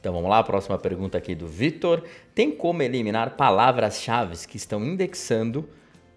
Então vamos lá, a próxima pergunta aqui do Vitor. Tem como eliminar palavras-chave que estão indexando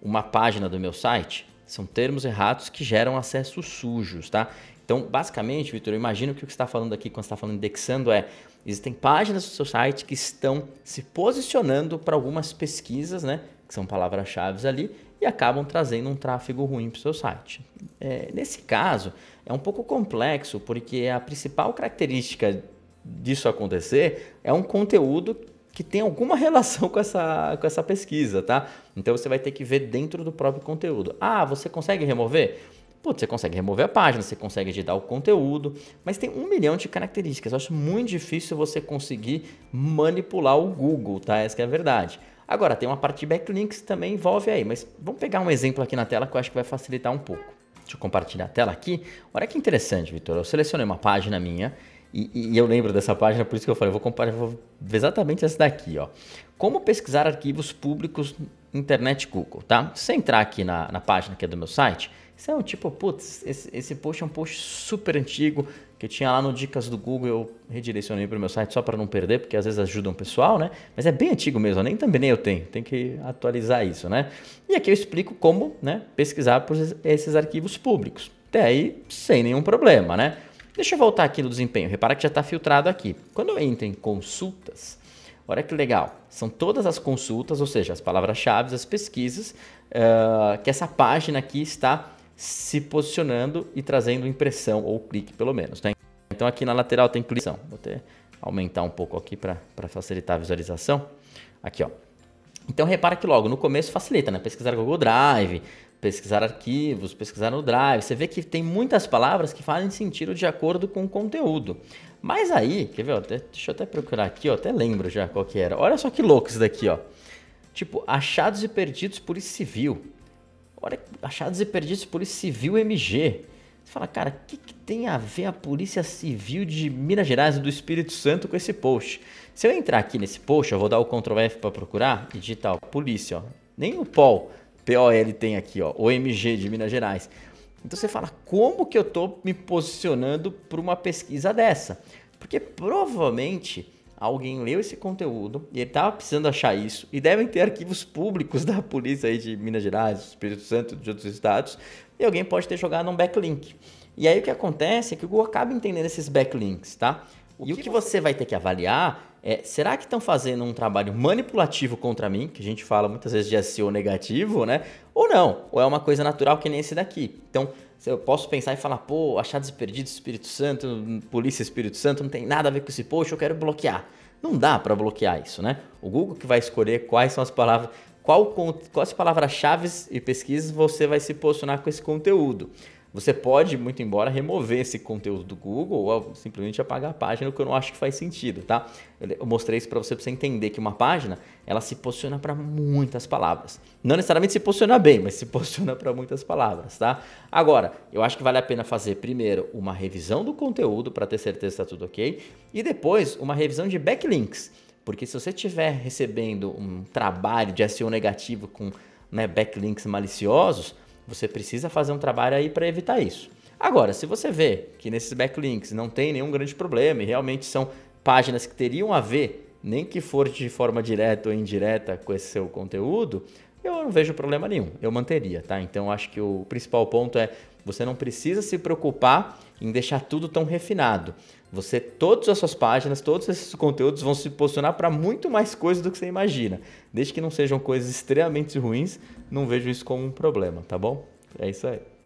uma página do meu site? São termos errados que geram acessos sujos, tá? Então, basicamente, Vitor, eu imagino que o que você está falando aqui, quando você está falando indexando, é existem páginas do seu site que estão se posicionando para algumas pesquisas, né? Que são palavras-chave ali, e acabam trazendo um tráfego ruim para o seu site. É, nesse caso, é um pouco complexo, porque a principal característica disso acontecer é um conteúdo que tem alguma relação com essa, com essa pesquisa, tá? Então você vai ter que ver dentro do próprio conteúdo. Ah, você consegue remover? Putz, você consegue remover a página, você consegue editar o conteúdo, mas tem um milhão de características. Eu acho muito difícil você conseguir manipular o Google, tá? Essa é a verdade. Agora, tem uma parte de backlinks que também envolve aí, mas vamos pegar um exemplo aqui na tela que eu acho que vai facilitar um pouco. Deixa eu compartilhar a tela aqui. Olha que interessante, Vitor. Eu selecionei uma página minha e, e, eu lembro dessa página, por isso que eu falei, eu vou comparar, vou ver exatamente essa daqui, ó. Como pesquisar arquivos públicos internet Google, tá? Se você entrar aqui na, na página que é do meu site, isso é um tipo, putz, esse, esse post é um post super antigo que tinha lá no Dicas do Google, eu redirecionei para o meu site só para não perder, porque às vezes ajuda um pessoal, né? Mas é bem antigo mesmo, nem também nem eu tenho, tem que atualizar isso, né? E aqui eu explico como né, pesquisar por esses arquivos públicos. Até aí, sem nenhum problema, né? Deixa eu voltar aqui no desempenho. Repara que já está filtrado aqui. Quando eu entro em consultas, olha que legal. São todas as consultas, ou seja, as palavras-chave, as pesquisas, uh, que essa página aqui está se posicionando e trazendo impressão, ou clique pelo menos. Né? Então aqui na lateral tem clique. Vou até aumentar um pouco aqui para facilitar a visualização. Aqui, ó. Então repara que logo no começo facilita, né? Pesquisar Google Drive, pesquisar arquivos, pesquisar no Drive. Você vê que tem muitas palavras que fazem sentido de acordo com o conteúdo. Mas aí, quer ver? Ó, deixa eu até procurar aqui, ó, até lembro já qual que era. Olha só que louco isso daqui, ó. Tipo, achados e perdidos por civil. Olha, achados e perdidos por civil MG. Você fala, cara, o que, que, tem a ver a Polícia Civil de Minas Gerais e do Espírito Santo com esse post? Se eu entrar aqui nesse post, eu vou dar o Ctrl F para procurar e digitar ó, polícia, ó. Nem o POL, L tem aqui, ó, OMG de Minas Gerais. Então você fala, como que eu tô me posicionando para uma pesquisa dessa? Porque provavelmente alguém leu esse conteúdo e ele estava precisando achar isso, e devem ter arquivos públicos da polícia aí de Minas Gerais, do Espírito Santo, de outros estados, e alguém pode ter jogado um backlink. E aí o que acontece é que o Google acaba entendendo esses backlinks, tá? O e que o que você vai ter que avaliar é, será que estão fazendo um trabalho manipulativo contra mim, que a gente fala muitas vezes de SEO negativo, né? Ou não? Ou é uma coisa natural que nem esse daqui? Então, eu posso pensar e falar, pô, achados e perdidos, Espírito Santo, Polícia Espírito Santo, não tem nada a ver com esse post, eu quero bloquear. Não dá para bloquear isso, né? O Google que vai escolher quais são as palavras, qual, quais palavras-chave e pesquisas você vai se posicionar com esse conteúdo. Você pode, muito embora, remover esse conteúdo do Google ou ah, simplesmente apagar a página, o que eu não acho que faz sentido, tá? Eu mostrei isso para você para você entender que uma página, ela se posiciona para muitas palavras. Não necessariamente se posiciona bem, mas se posiciona para muitas palavras, tá? Agora, eu acho que vale a pena fazer primeiro uma revisão do conteúdo para ter certeza que está tudo ok e depois uma revisão de backlinks, porque se você estiver recebendo um trabalho de SEO negativo com né, backlinks maliciosos, você precisa fazer um trabalho aí para evitar isso. Agora, se você vê que nesses backlinks não tem nenhum grande problema e realmente são páginas que teriam a ver, nem que for de forma direta ou indireta com esse seu conteúdo, eu não vejo problema nenhum. Eu manteria, tá? Então acho que o principal ponto é você não precisa se preocupar em deixar tudo tão refinado. Você, todas as suas páginas, todos esses conteúdos vão se posicionar para muito mais coisas do que você imagina. Desde que não sejam coisas extremamente ruins, não vejo isso como um problema, tá bom? É isso aí.